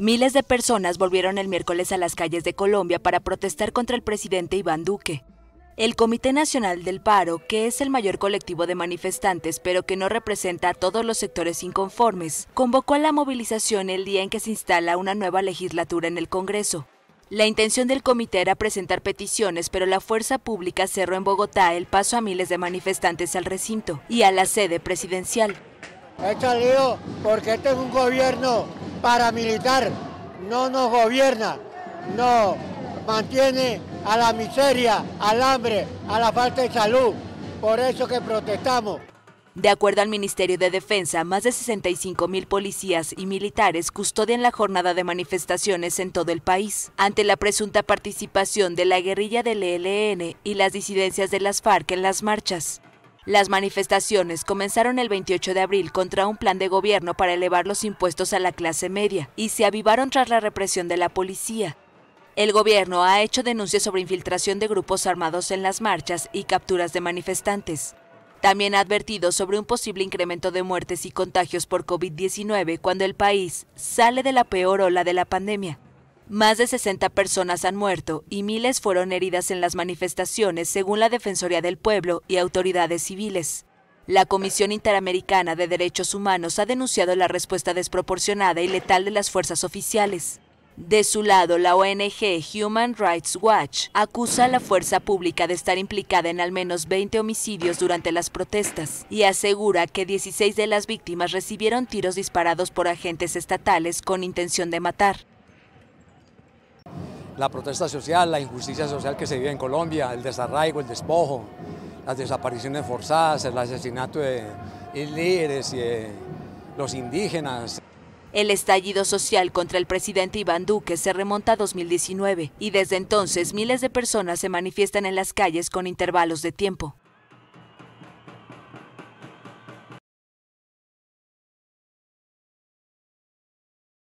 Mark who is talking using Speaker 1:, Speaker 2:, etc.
Speaker 1: Miles de personas volvieron el miércoles a las calles de Colombia para protestar contra el presidente Iván Duque. El Comité Nacional del Paro, que es el mayor colectivo de manifestantes pero que no representa a todos los sectores inconformes, convocó a la movilización el día en que se instala una nueva legislatura en el Congreso. La intención del comité era presentar peticiones, pero la fuerza pública cerró en Bogotá el paso a miles de manifestantes al recinto y a la sede presidencial. He salido
Speaker 2: porque este es un gobierno paramilitar no nos gobierna, no mantiene a la miseria, al hambre, a la falta de
Speaker 1: salud. Por eso que protestamos. De acuerdo al Ministerio de Defensa, más de 65 mil policías y militares custodian la jornada de manifestaciones en todo el país, ante la presunta participación de la guerrilla del ELN y las disidencias de las FARC en las marchas. Las manifestaciones comenzaron el 28 de abril contra un plan de gobierno para elevar los impuestos a la clase media y se avivaron tras la represión de la policía. El gobierno ha hecho denuncias sobre infiltración de grupos armados en las marchas y capturas de manifestantes. También ha advertido sobre un posible incremento de muertes y contagios por COVID-19 cuando el país sale de la peor ola de la pandemia. Más de 60 personas han muerto y miles fueron heridas en las manifestaciones, según la Defensoría del Pueblo y autoridades civiles. La Comisión Interamericana de Derechos Humanos ha denunciado la respuesta desproporcionada y letal de las fuerzas oficiales. De su lado, la ONG Human Rights Watch acusa a la fuerza pública de estar implicada en al menos 20 homicidios durante las protestas y asegura que 16 de las víctimas recibieron tiros disparados por agentes estatales con intención de matar
Speaker 3: la protesta social, la injusticia social que se vive en Colombia, el desarraigo, el despojo, las desapariciones forzadas, el asesinato de, líderes y los indígenas.
Speaker 1: El estallido social contra el presidente Iván Duque se remonta a 2019 y desde entonces miles de personas se manifiestan en las calles con intervalos de tiempo.